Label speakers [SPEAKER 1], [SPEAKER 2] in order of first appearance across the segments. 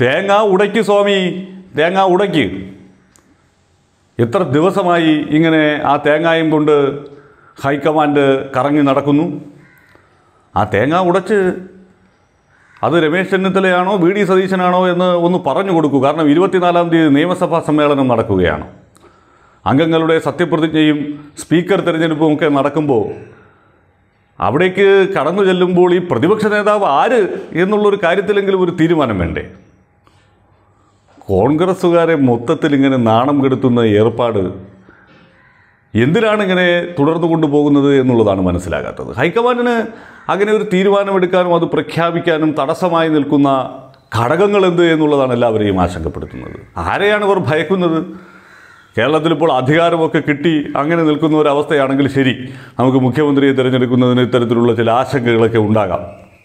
[SPEAKER 1] തേങ്ങ ഉടയ്ക്ക് സ്വാമി തേങ്ങ ഉടയ്ക്ക് എത്ര ദിവസമായി ഇങ്ങനെ ആ തേങ്ങായും കൊണ്ട് ഹൈക്കമാൻഡ് കറങ്ങി നടക്കുന്നു ആ തേങ്ങ ഉടച്ച് അത് രമേശ് ചെന്നിത്തലയാണോ വി ഡി സതീശനാണോ എന്ന് ഒന്ന് പറഞ്ഞു കൊടുക്കൂ കാരണം ഇരുപത്തിനാലാം തീയതി നിയമസഭാ സമ്മേളനം നടക്കുകയാണ് അംഗങ്ങളുടെ സത്യപ്രതിജ്ഞയും സ്പീക്കർ തിരഞ്ഞെടുപ്പും ഒക്കെ നടക്കുമ്പോൾ അവിടേക്ക് കടന്നു ചെല്ലുമ്പോൾ ഈ പ്രതിപക്ഷ നേതാവ് ആര് എന്നുള്ളൊരു കാര്യത്തിലെങ്കിലും ഒരു തീരുമാനം വേണ്ടേ കോൺഗ്രസ്സുകാരെ മൊത്തത്തിൽ ഇങ്ങനെ നാണം കെടുത്തുന്ന ഏർപ്പാട് എന്തിനാണ് ഇങ്ങനെ തുടർന്നു കൊണ്ടുപോകുന്നത് എന്നുള്ളതാണ് മനസ്സിലാകാത്തത് ഹൈക്കമാൻഡിന് അങ്ങനെ ഒരു തീരുമാനമെടുക്കാനും അത് പ്രഖ്യാപിക്കാനും തടസ്സമായി നിൽക്കുന്ന ഘടകങ്ങൾ എന്ത് എന്നുള്ളതാണ് എല്ലാവരെയും ആശങ്കപ്പെടുത്തുന്നത് ആരെയാണ് ഇവർ ഭയക്കുന്നത് കേരളത്തിൽ ഇപ്പോൾ അധികാരമൊക്കെ കിട്ടി അങ്ങനെ നിൽക്കുന്ന ഒരവസ്ഥയാണെങ്കിൽ ശരി നമുക്ക് മുഖ്യമന്ത്രിയെ തിരഞ്ഞെടുക്കുന്നതിന് ഇത്തരത്തിലുള്ള ചില ആശങ്കകളൊക്കെ ഉണ്ടാകാം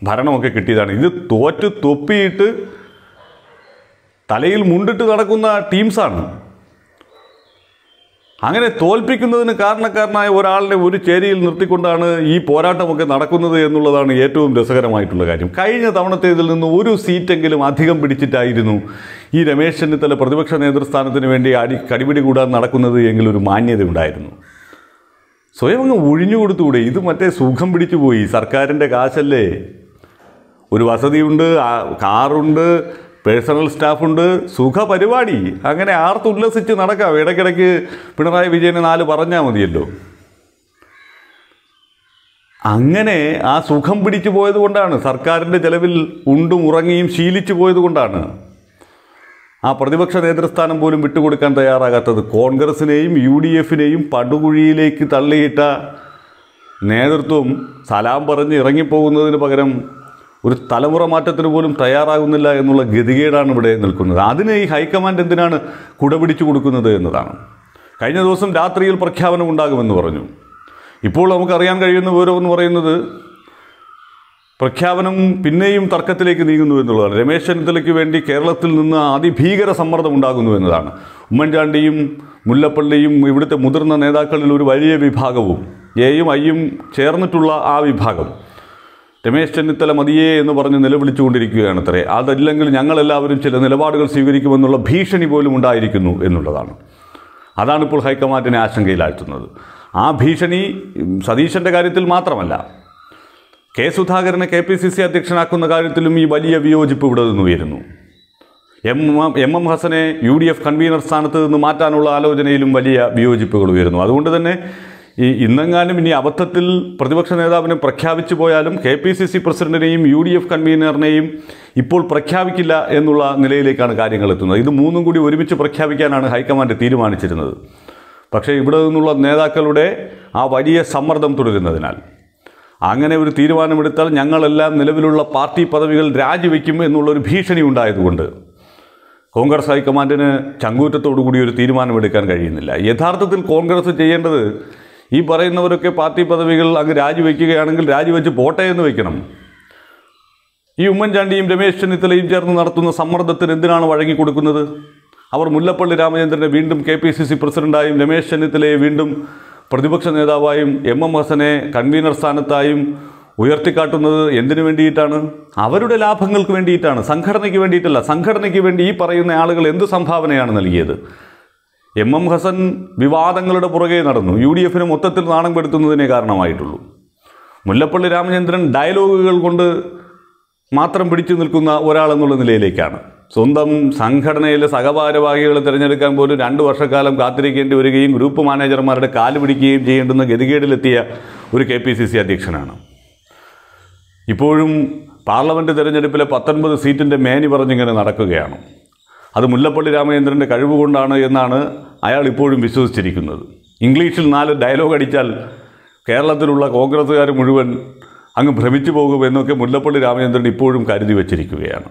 [SPEAKER 1] ഭരണമൊക്കെ കിട്ടിയതാണ് ഇത് തോറ്റ് തൊപ്പിയിട്ട് തലയിൽ മുണ്ടിട്ട് നടക്കുന്ന ടീംസാണ് അങ്ങനെ തോൽപ്പിക്കുന്നതിന് കാരണക്കാരനായ ഒരാളിനെ ഒരു ചേരിയിൽ നിർത്തിക്കൊണ്ടാണ് ഈ പോരാട്ടമൊക്കെ നടക്കുന്നത് എന്നുള്ളതാണ് ഏറ്റവും രസകരമായിട്ടുള്ള കാര്യം കഴിഞ്ഞ തവണത്തേതിൽ നിന്ന് ഒരു സീറ്റെങ്കിലും അധികം പിടിച്ചിട്ടായിരുന്നു ഈ രമേശ് ചെന്നിത്തല പ്രതിപക്ഷ നേതൃസ്ഥാനത്തിന് വേണ്ടി അടി കടിപിടി കൂടാൻ നടക്കുന്നത് എങ്കിലൊരു മാന്യതയുണ്ടായിരുന്നു സ്വയം അങ്ങ് ഒഴിഞ്ഞുകൊടുത്തുകൂടെ ഇത് മറ്റേ സുഖം പിടിച്ചു പോയി സർക്കാരിൻ്റെ കാശല്ലേ ഒരു വസതിയുണ്ട് കാറുണ്ട് പേഴ്സണൽ സ്റ്റാഫുണ്ട് സുഖപരിപാടി അങ്ങനെ ആർത്തുല്ലസിച്ച് നടക്കാം ഇടയ്ക്കിടയ്ക്ക് പിണറായി വിജയന് നാല് പറഞ്ഞാൽ മതിയല്ലോ അങ്ങനെ ആ സുഖം പിടിച്ചു പോയത് കൊണ്ടാണ് സർക്കാരിൻ്റെ ചിലവിൽ ഉണ്ടും ഉറങ്ങിയും ശീലിച്ചു പോയത് കൊണ്ടാണ് ആ പ്രതിപക്ഷ നേതൃസ്ഥാനം പോലും വിട്ടുകൊടുക്കാൻ തയ്യാറാകാത്തത് കോൺഗ്രസിനെയും യു ഡി എഫിനെയും പടുകുഴിയിലേക്ക് തള്ളിയിട്ട നേതൃത്വം സലാം പറഞ്ഞ് ഇറങ്ങിപ്പോകുന്നതിന് പകരം ഒരു തലമുറ മാറ്റത്തിന് പോലും തയ്യാറാകുന്നില്ല എന്നുള്ള ഗതികേടാണ് ഇവിടെ നിൽക്കുന്നത് അതിന് ഈ ഹൈക്കമാൻഡ് എന്തിനാണ് കുടപിടിച്ചു കൊടുക്കുന്നത് എന്നതാണ് കഴിഞ്ഞ ദിവസം രാത്രിയിൽ പ്രഖ്യാപനം ഉണ്ടാകുമെന്ന് പറഞ്ഞു ഇപ്പോൾ നമുക്കറിയാൻ കഴിയുന്ന വിവരം എന്ന് പറയുന്നത് പ്രഖ്യാപനം പിന്നെയും തർക്കത്തിലേക്ക് നീങ്ങുന്നു എന്നുള്ളതാണ് രമേശ് ചെന്നിത്തലയ്ക്ക് വേണ്ടി കേരളത്തിൽ നിന്ന് അതിഭീകര സമ്മർദ്ദം ഉണ്ടാകുന്നു എന്നതാണ് ഉമ്മൻചാണ്ടിയും മുല്ലപ്പള്ളിയും ഇവിടുത്തെ മുതിർന്ന നേതാക്കളിൽ ഒരു വലിയ വിഭാഗവും എയും ഐയും ചേർന്നിട്ടുള്ള ആ വിഭാഗം രമേശ് ചെന്നിത്തല മതിയേ എന്ന് പറഞ്ഞ് നിലവിളിച്ചുകൊണ്ടിരിക്കുകയാണ് അത്രേ അതല്ലെങ്കിൽ ഞങ്ങളെല്ലാവരും ചില നിലപാടുകൾ സ്വീകരിക്കുമെന്നുള്ള ഭീഷണി പോലും ഉണ്ടായിരിക്കുന്നു എന്നുള്ളതാണ് അതാണിപ്പോൾ ഹൈക്കമാൻഡിനെ ആശങ്കയിലാഴ്ത്തുന്നത് ആ ഭീഷണി സതീശൻ്റെ കാര്യത്തിൽ മാത്രമല്ല കെ സുധാകരനെ കെ പി സി സി അധ്യക്ഷനാക്കുന്ന കാര്യത്തിലും ഈ വലിയ വിയോജിപ്പ് ഇവിടെ നിന്ന് ഉയരുന്നു എം എം എം ഹസനെ യു ഡി എഫ് കൺവീനർ സ്ഥാനത്ത് നിന്ന് മാറ്റാനുള്ള ആലോചനയിലും വലിയ വിയോജിപ്പുകൾ ഉയരുന്നു അതുകൊണ്ട് തന്നെ ഈ ഇന്നെങ്ങാനും ഇനി അബദ്ധത്തിൽ പ്രതിപക്ഷ നേതാവിനെ പ്രഖ്യാപിച്ചു പോയാലും കെ പി സി സി പ്രസിഡന്റിനെയും യു ഡി എഫ് കൺവീനറിനെയും ഇപ്പോൾ പ്രഖ്യാപിക്കില്ല എന്നുള്ള നിലയിലേക്കാണ് കാര്യങ്ങൾ എത്തുന്നത് ഇത് മൂന്നും കൂടി ഒരുമിച്ച് പ്രഖ്യാപിക്കാനാണ് ഹൈക്കമാൻഡ് തീരുമാനിച്ചിരുന്നത് പക്ഷേ ഇവിടെ നിന്നുള്ള നേതാക്കളുടെ ആ വലിയ സമ്മർദ്ദം തുടരുന്നതിനാൽ അങ്ങനെ ഒരു തീരുമാനമെടുത്താൽ ഞങ്ങളെല്ലാം നിലവിലുള്ള പാർട്ടി പദവികൾ രാജിവെക്കും എന്നുള്ളൊരു ഭീഷണി ഉണ്ടായതുകൊണ്ട് കോൺഗ്രസ് ഹൈക്കമാൻഡിന് ചങ്കൂറ്റത്തോടു കൂടി ഒരു തീരുമാനമെടുക്കാൻ കഴിയുന്നില്ല യഥാർത്ഥത്തിൽ കോൺഗ്രസ് ചെയ്യേണ്ടത് ഈ പറയുന്നവരൊക്കെ പാർട്ടി പദവികൾ അങ്ങ് രാജിവെക്കുകയാണെങ്കിൽ രാജിവെച്ച് പോട്ടെ എന്ന് വെക്കണം ഈ ഉമ്മൻചാണ്ടിയും രമേശ് ചെന്നിത്തലയും ചേർന്ന് നടത്തുന്ന സമ്മർദ്ദത്തിന് എന്തിനാണ് വഴങ്ങിക്കൊടുക്കുന്നത് അവർ മുല്ലപ്പള്ളി രാമചന്ദ്രനെ വീണ്ടും കെ പി സി സി പ്രസിഡൻ്റായും രമേശ് ചെന്നിത്തലയെ വീണ്ടും പ്രതിപക്ഷ നേതാവായും എം എം ഹസനെ കൺവീനർ സ്ഥാനത്തായും ഉയർത്തിക്കാട്ടുന്നത് എന്തിനു വേണ്ടിയിട്ടാണ് അവരുടെ ലാഭങ്ങൾക്ക് വേണ്ടിയിട്ടാണ് സംഘടനയ്ക്ക് വേണ്ടിയിട്ടല്ല സംഘടനയ്ക്ക് വേണ്ടി ഈ പറയുന്ന ആളുകൾ എന്ത് സംഭാവനയാണ് നൽകിയത് എം എം ഹസൻ വിവാദങ്ങളുടെ പുറകെ നടന്നു യു ഡി എഫിന് മൊത്തത്തിൽ നാണം കെടുത്തുന്നതിനെ കാരണമായിട്ടുള്ളൂ മുല്ലപ്പള്ളി രാമചന്ദ്രൻ ഡയലോഗുകൾ കൊണ്ട് മാത്രം പിടിച്ചു നിൽക്കുന്ന ഒരാളെന്നുള്ള നിലയിലേക്കാണ് സ്വന്തം സംഘടനയിലെ സഹഭാരവാഹികളെ തിരഞ്ഞെടുക്കാൻ പോലും രണ്ട് വർഷക്കാലം കാത്തിരിക്കേണ്ടി വരികയും ഗ്രൂപ്പ് മാനേജർമാരുടെ കാല് പിടിക്കുകയും ചെയ്യേണ്ടുന്ന ഗതികേടിലെത്തിയ ഒരു കെ പി സി സി അധ്യക്ഷനാണ് ഇപ്പോഴും പാർലമെൻറ്റ് തിരഞ്ഞെടുപ്പിലെ പത്തൊൻപത് സീറ്റിൻ്റെ മേനി പറഞ്ഞിങ്ങനെ നടക്കുകയാണ് അത് മുല്ലപ്പള്ളി രാമചന്ദ്രൻ്റെ കഴിവ് കൊണ്ടാണ് എന്നാണ് അയാൾ ഇപ്പോഴും വിശ്വസിച്ചിരിക്കുന്നത് ഇംഗ്ലീഷിൽ നാല് ഡയലോഗ് അടിച്ചാൽ കേരളത്തിലുള്ള കോൺഗ്രസ്സുകാർ മുഴുവൻ അങ്ങ് ഭ്രമിച്ചു പോകുമെന്നൊക്കെ മുല്ലപ്പള്ളി രാമചന്ദ്രൻ ഇപ്പോഴും കരുതി വച്ചിരിക്കുകയാണ്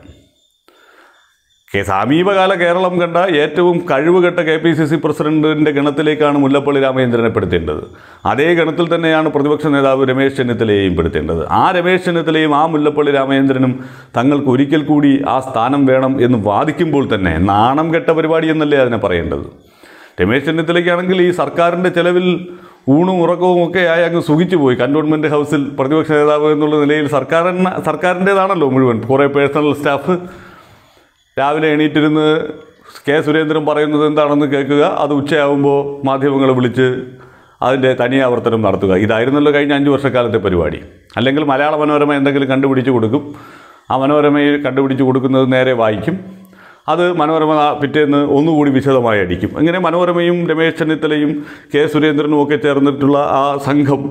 [SPEAKER 1] സമീപകാല കേരളം കണ്ട ഏറ്റവും കഴിവുകെട്ട കെ പി സി സി പ്രസിഡന്റിന്റെ ഗണത്തിലേക്കാണ് മുല്ലപ്പള്ളി രാമചന്ദ്രനെ പെടുത്തേണ്ടത് അതേ ഗണത്തിൽ തന്നെയാണ് പ്രതിപക്ഷ നേതാവ് രമേശ് ചെന്നിത്തലയെയും പെടുത്തേണ്ടത് ആ രമേശ് ചെന്നിത്തലയും ആ മുല്ലപ്പള്ളി രാമചന്ദ്രനും തങ്ങൾക്ക് ഒരിക്കൽ കൂടി ആ സ്ഥാനം വേണം എന്ന് വാദിക്കുമ്പോൾ തന്നെ നാണം കെട്ട പരിപാടി എന്നല്ലേ അതിനെ പറയേണ്ടത് രമേശ് ചെന്നിത്തലയ്ക്കാണെങ്കിൽ ഈ സർക്കാരിൻ്റെ ചെലവിൽ ഊണും ഉറക്കവും ഒക്കെ ആയി അങ്ങ് സുഖിച്ചു പോയി കൻ്റോൺമെൻറ്റ് ഹൗസിൽ പ്രതിപക്ഷ നേതാവ് എന്നുള്ള നിലയിൽ സർക്കാരിന് സർക്കാരിൻ്റേതാണല്ലോ മുഴുവൻ കുറേ പേഴ്സണൽ സ്റ്റാഫ് രാവിലെ എണീറ്റിരുന്ന് കെ സുരേന്ദ്രൻ പറയുന്നത് എന്താണെന്ന് കേൾക്കുക അത് ഉച്ചയാകുമ്പോൾ മാധ്യമങ്ങൾ വിളിച്ച് അതിൻ്റെ തനിയാവർത്തനം നടത്തുക ഇതായിരുന്നല്ലോ കഴിഞ്ഞ അഞ്ച് വർഷക്കാലത്തെ പരിപാടി അല്ലെങ്കിൽ മലയാള മനോരമ എന്തെങ്കിലും കണ്ടുപിടിച്ച് കൊടുക്കും ആ മനോരമയിൽ കണ്ടുപിടിച്ച് കൊടുക്കുന്നത് നേരെ വായിക്കും അത് മനോരമ പിറ്റേന്ന് ഒന്നുകൂടി വിശദമായി അടിക്കും അങ്ങനെ മനോരമയും രമേശ് ചെന്നിത്തലയും കെ സുരേന്ദ്രനും ഒക്കെ ചേർന്നിട്ടുള്ള ആ സംഘം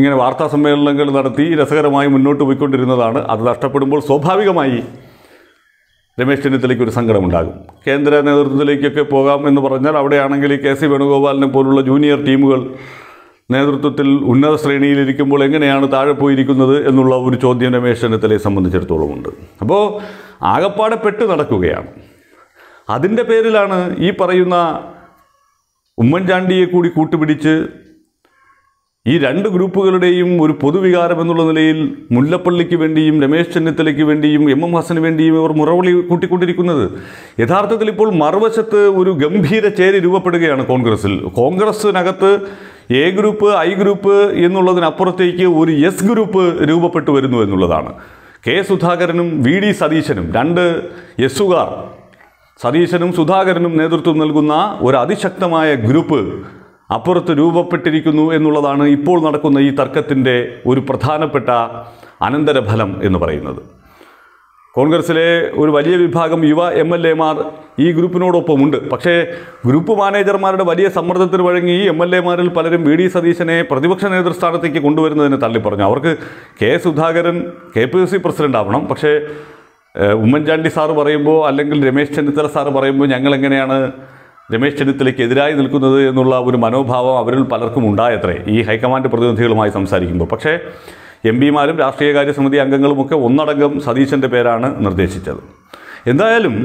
[SPEAKER 1] ഇങ്ങനെ വാർത്താ സമ്മേളനങ്ങൾ നടത്തി രസകരമായി മുന്നോട്ട് പോയിക്കൊണ്ടിരുന്നതാണ് അത് നഷ്ടപ്പെടുമ്പോൾ സ്വാഭാവികമായി രമേശ് ചെന്നിത്തലയ്ക്ക് ഒരു സങ്കടമുണ്ടാകും കേന്ദ്ര നേതൃത്വത്തിലേക്കൊക്കെ പോകാം എന്ന് പറഞ്ഞാൽ അവിടെയാണെങ്കിൽ കെ സി വേണുഗോപാലിനെ പോലുള്ള ജൂനിയർ ടീമുകൾ നേതൃത്വത്തിൽ ഉന്നത ശ്രേണിയിലിരിക്കുമ്പോൾ എങ്ങനെയാണ് താഴെ പോയിരിക്കുന്നത് എന്നുള്ള ഒരു ചോദ്യം രമേശ് ചെന്നിത്തലയെ സംബന്ധിച്ചിടത്തോളം ഉണ്ട് അപ്പോൾ ആകപ്പാടെ പെട്ട് നടക്കുകയാണ് അതിൻ്റെ പേരിലാണ് ഈ പറയുന്ന ഉമ്മൻചാണ്ടിയെ കൂടി കൂട്ടുപിടിച്ച് ഈ രണ്ട് ഗ്രൂപ്പുകളുടെയും ഒരു പൊതുവികാരം എന്നുള്ള നിലയിൽ മുല്ലപ്പള്ളിക്ക് വേണ്ടിയും രമേശ് ചെന്നിത്തലയ്ക്ക് വേണ്ടിയും എം എം ഹസന് വേണ്ടിയും ഇവർ മുറവിളി കൂട്ടിക്കൊണ്ടിരിക്കുന്നത് യഥാർത്ഥത്തിൽ ഇപ്പോൾ മറുവശത്ത് ഒരു ഗംഭീര ചേരി രൂപപ്പെടുകയാണ് കോൺഗ്രസിൽ കോൺഗ്രസിനകത്ത് എ ഗ്രൂപ്പ് ഐ ഗ്രൂപ്പ് എന്നുള്ളതിനപ്പുറത്തേക്ക് ഒരു എസ് ഗ്രൂപ്പ് രൂപപ്പെട്ടു വരുന്നു എന്നുള്ളതാണ് കെ സുധാകരനും വി ഡി സതീശനും രണ്ട് എസുകാർ സതീശനും സുധാകരനും നേതൃത്വം നൽകുന്ന ഒരു അതിശക്തമായ ഗ്രൂപ്പ് അപ്പുറത്ത് രൂപപ്പെട്ടിരിക്കുന്നു എന്നുള്ളതാണ് ഇപ്പോൾ നടക്കുന്ന ഈ തർക്കത്തിൻ്റെ ഒരു പ്രധാനപ്പെട്ട അനന്തരഫലം എന്ന് പറയുന്നത് കോൺഗ്രസിലെ ഒരു വലിയ വിഭാഗം യുവ എം എൽ എമാർ ഈ ഗ്രൂപ്പിനോടൊപ്പമുണ്ട് പക്ഷേ ഗ്രൂപ്പ് മാനേജർമാരുടെ വലിയ സമ്മർദ്ദത്തിന് വഴങ്ങി ഈ എം എൽ എമാരിൽ പലരും വി ഡി സതീശനെ പ്രതിപക്ഷ നേതൃസ്ഥാനത്തേക്ക് കൊണ്ടുവരുന്നതിന് തള്ളിപ്പറഞ്ഞു അവർക്ക് K Sudhakaran K P C president ആവണം പക്ഷേ ഉമ്മൻചാണ്ടി സാറ് പറയുമ്പോൾ അല്ലെങ്കിൽ രമേശ് ചെന്നിത്തല സാറ് പറയുമ്പോൾ ഞങ്ങൾ എങ്ങനെയാണ് രമേശ് ചെന്നിത്തലയ്ക്ക് എതിരായി നിൽക്കുന്നത് എന്നുള്ള ഒരു മനോഭാവം അവരിൽ പലർക്കും ഉണ്ടായത്രേ ഈ ഹൈക്കമാൻഡ് പ്രതിനിധികളുമായി സംസാരിക്കുമ്പോൾ പക്ഷേ എം പിമാരും രാഷ്ട്രീയകാര്യ സമിതി അംഗങ്ങളുമൊക്കെ ഒന്നടങ്കം സതീശൻ്റെ പേരാണ് നിർദ്ദേശിച്ചത് എന്തായാലും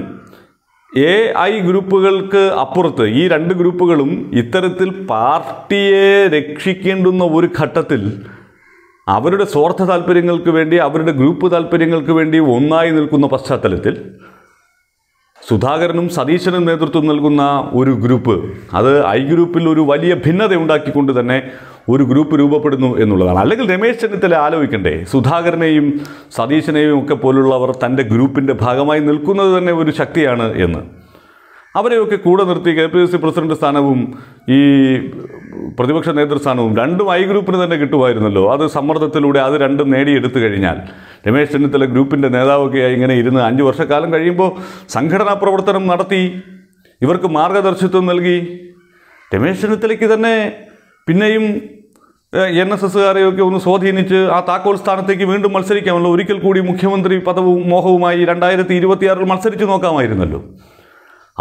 [SPEAKER 1] എ ഐ ഗ്രൂപ്പുകൾക്ക് അപ്പുറത്ത് ഈ രണ്ട് ഗ്രൂപ്പുകളും ഇത്തരത്തിൽ പാർട്ടിയെ രക്ഷിക്കേണ്ടുന്ന ഒരു ഘട്ടത്തിൽ അവരുടെ സ്വാർത്ഥ താല്പര്യങ്ങൾക്ക് വേണ്ടി അവരുടെ ഗ്രൂപ്പ് താല്പര്യങ്ങൾക്ക് വേണ്ടി ഒന്നായി നിൽക്കുന്ന പശ്ചാത്തലത്തിൽ സുധാകരനും സതീശനും നേതൃത്വം നൽകുന്ന ഒരു ഗ്രൂപ്പ് അത് ഐ ഗ്രൂപ്പിൽ ഒരു വലിയ ഭിന്നത ഉണ്ടാക്കിക്കൊണ്ട് തന്നെ ഒരു ഗ്രൂപ്പ് രൂപപ്പെടുന്നു എന്നുള്ളതാണ് അല്ലെങ്കിൽ രമേശ് ചെന്നിത്തല ആലോചിക്കണ്ടേ സുധാകരനെയും സതീശനെയും ഒക്കെ പോലുള്ളവർ തൻ്റെ ഗ്രൂപ്പിൻ്റെ ഭാഗമായി നിൽക്കുന്നത് തന്നെ ഒരു ശക്തിയാണ് എന്ന് അവരെയൊക്കെ കൂടെ നിർത്തി കെ പി സി പ്രസിഡന്റ് സ്ഥാനവും ഈ പ്രതിപക്ഷ നേതൃസ്ഥാനവും രണ്ടും ഐ ഗ്രൂപ്പിന് തന്നെ കിട്ടുമായിരുന്നല്ലോ അത് സമ്മർദ്ദത്തിലൂടെ അത് രണ്ടും നേടിയെടുത്തു കഴിഞ്ഞാൽ രമേശ് ചെന്നിത്തല ഗ്രൂപ്പിൻ്റെ നേതാവൊക്കെയായി ഇങ്ങനെ ഇരുന്ന് അഞ്ച് വർഷക്കാലം കഴിയുമ്പോൾ സംഘടനാ പ്രവർത്തനം നടത്തി ഇവർക്ക് മാർഗദർശിത്വം നൽകി രമേശ് ചെന്നിത്തലയ്ക്ക് തന്നെ പിന്നെയും എൻ എസ് എസ്സുകാരെയൊക്കെ ഒന്ന് സ്വാധീനിച്ച് ആ താക്കോൽ സ്ഥാനത്തേക്ക് വീണ്ടും മത്സരിക്കാമല്ലോ ഒരിക്കൽ കൂടി മുഖ്യമന്ത്രി പദവും മോഹവുമായി രണ്ടായിരത്തി ഇരുപത്തിയാറിൽ മത്സരിച്ചു നോക്കാമായിരുന്നല്ലോ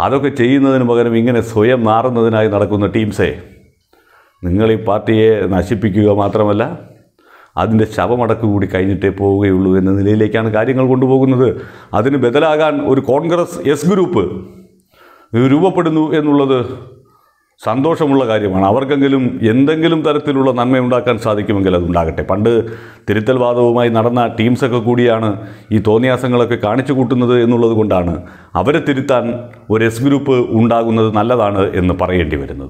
[SPEAKER 1] അതൊക്കെ ചെയ്യുന്നതിന് പകരം ഇങ്ങനെ സ്വയം മാറുന്നതിനായി നടക്കുന്ന ടീംസേ നിങ്ങൾ ഈ പാർട്ടിയെ നശിപ്പിക്കുക മാത്രമല്ല അതിൻ്റെ ശവമടക്ക് കൂടി കഴിഞ്ഞിട്ടേ പോവുകയുള്ളൂ എന്ന നിലയിലേക്കാണ് കാര്യങ്ങൾ കൊണ്ടുപോകുന്നത് അതിന് ബദലാകാൻ ഒരു കോൺഗ്രസ് എസ് ഗ്രൂപ്പ് രൂപപ്പെടുന്നു എന്നുള്ളത് സന്തോഷമുള്ള കാര്യമാണ് അവർക്കെങ്കിലും എന്തെങ്കിലും തരത്തിലുള്ള നന്മയുണ്ടാക്കാൻ സാധിക്കുമെങ്കിൽ അതുണ്ടാകട്ടെ പണ്ട് തിരുത്തൽവാദവുമായി നടന്ന ടീംസൊക്കെ കൂടിയാണ് ഈ തോന്നിയാസങ്ങളൊക്കെ കാണിച്ചു കൂട്ടുന്നത് എന്നുള്ളത് കൊണ്ടാണ് അവരെ തിരുത്താൻ ഒരു എസ് ഗ്രൂപ്പ് ഉണ്ടാകുന്നത് നല്ലതാണ് എന്ന് പറയേണ്ടി വരുന്നത്